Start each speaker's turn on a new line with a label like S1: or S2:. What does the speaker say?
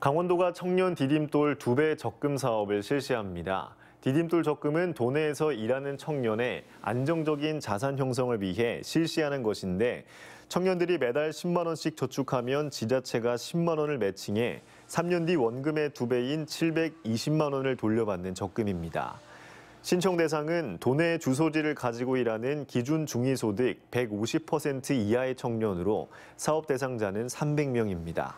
S1: 강원도가 청년 디딤돌 두 배 적금 사업을 실시합니다. 디딤돌 적금은 도내에서 일하는 청년의 안정적인 자산 형성을 위해 실시하는 것인데 청년들이 매달 10만 원씩 저축하면 지자체가 10만 원을 매칭해 3년 뒤 원금의 두 배인 720만 원을 돌려받는 적금입니다. 신청 대상은 도내 주소지를 가지고 일하는 기준 중위소득 150% 이하의 청년으로 사업 대상자는 300명입니다.